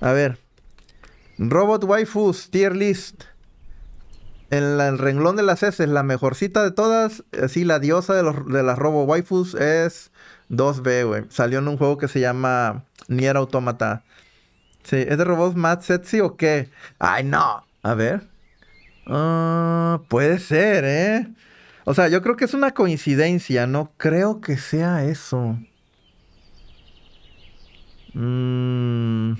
A ver. Robot Waifus, tier list. En el renglón de las S, la mejorcita de todas, sí, la diosa de, los, de las Robo Waifus es 2B, güey. Salió en un juego que se llama Nier Automata. Sí, ¿es de robots Mad sexy o qué? ¡Ay, no! A ver. Ah, puede ser, ¿eh? O sea, yo creo que es una coincidencia, no creo que sea eso. Mmm.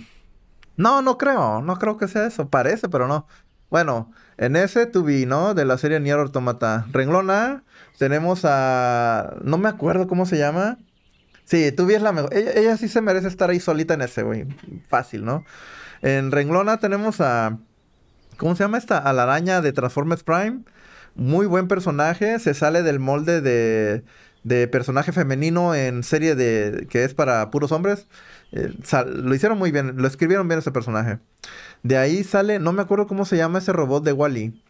No, no creo, no creo que sea eso. Parece, pero no. Bueno, en ese tubi, ¿no? De la serie Nier Automata. Renglona, tenemos a. No me acuerdo cómo se llama. Sí, tubi es la mejor. Ella, ella sí se merece estar ahí solita en ese, güey. Fácil, ¿no? En Renglona tenemos a. ¿Cómo se llama esta? A la araña de Transformers Prime. Muy buen personaje. Se sale del molde de de personaje femenino en serie de que es para puros hombres. Eh, lo hicieron muy bien, lo escribieron bien ese personaje. De ahí sale, no me acuerdo cómo se llama ese robot de Wally.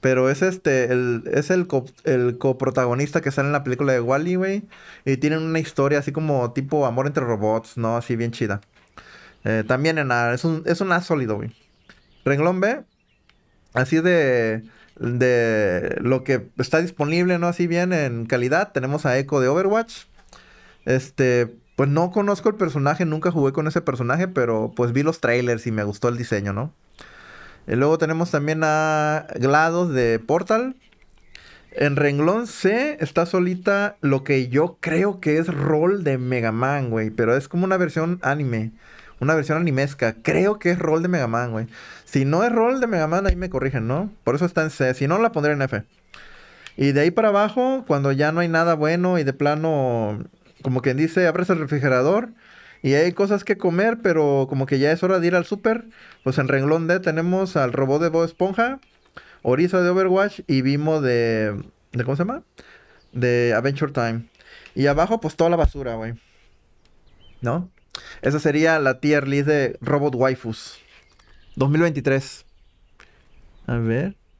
pero es este, el, es el, coprotagonista que sale en la película de Wally, güey. Y tienen una historia así como tipo amor entre robots, ¿no? Así bien chida. Eh, también en es un, es un A sólido, güey. Renglón B, así de de lo que está disponible, ¿no? Así bien en calidad. Tenemos a Echo de Overwatch. Este, pues no conozco el personaje, nunca jugué con ese personaje, pero pues vi los trailers y me gustó el diseño, ¿no? Y eh, luego tenemos también a GLaDOS de Portal. En renglón C está solita lo que yo creo que es rol de Mega Man, güey, pero es como una versión anime una versión animesca. Creo que es rol de Mega Man, güey. Si no es rol de Mega Man, ahí me corrigen, ¿no? Por eso está en C. Si no, la pondré en F. Y de ahí para abajo, cuando ya no hay nada bueno y de plano, como quien dice, abres el refrigerador y hay cosas que comer, pero como que ya es hora de ir al súper, pues en renglón D tenemos al robot de Bob Esponja, Oriza de Overwatch y Vimo de, de. ¿Cómo se llama? De Adventure Time. Y abajo, pues toda la basura, güey. ¿No? Esa sería la tier list de Robot Waifus. 2023. A ver.